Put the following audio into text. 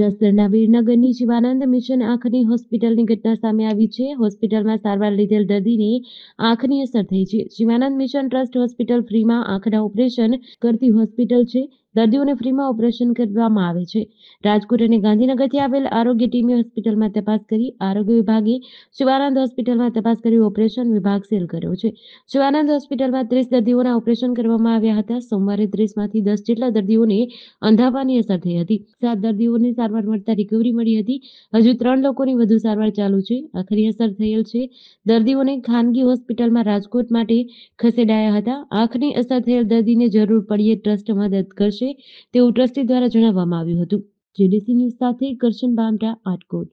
જસદણના વીરનગરની Shivanand mission આંખની હોસ્પિટલની ઘટના સામે આવી છે હોસ્પિટલમાં સારવાર લીધેલ દર્દીની આંખની અસર થઈ છે શિવાનંદ મિશન ટ્રસ્ટ હોસ્પિટલ ફ્રીમાં આંખના ઓપરેશન કરતી હોસ્પિટલ છે દર્દીઓને ફ્રીમાં ઓપરેશન કરવામાં આવે છે રાજકોટ અને ગાંધીનગરથી આવેલ આરોગ્ય ટીમે હોસ્પિટલમાં તપાસ કરી આરોગ્ય વિભાગે શિવાનંદ હોસ્પિટલમાં તપાસ કરી ઓપરેશન વિભાગ સીલ કર્યો છે શિવાનંદ હોસ્પિટલમાં ત્રીસ દર્દીઓના ઓપરેશન કરવામાં આવ્યા હતા સોમવારે ત્રીસમાંથી દસ જેટલા દર્દીઓને અંધાવાની અસર થઈ હતી સાત દર્દીઓને સારવાર મળતા રિકવરી મળી હતી હજુ ત્રણ લોકોની વધુ સારવાર ચાલુ છે આખરી અસર થયેલ છે દર્દીઓને ખાનગી હોસ્પિટલમાં રાજકોટ માટે ખસેડાયા હતા આંખની અસર થયેલ દર્દીને જરૂર પડીએ ટ્રસ્ટ મદદ કરશે થશે તેવું ટ્રસ્ટી દ્વારા જણાવવામાં આવ્યું હતું જેડીસી ન્યૂઝ સાથે કરશન બામટા આટકોટ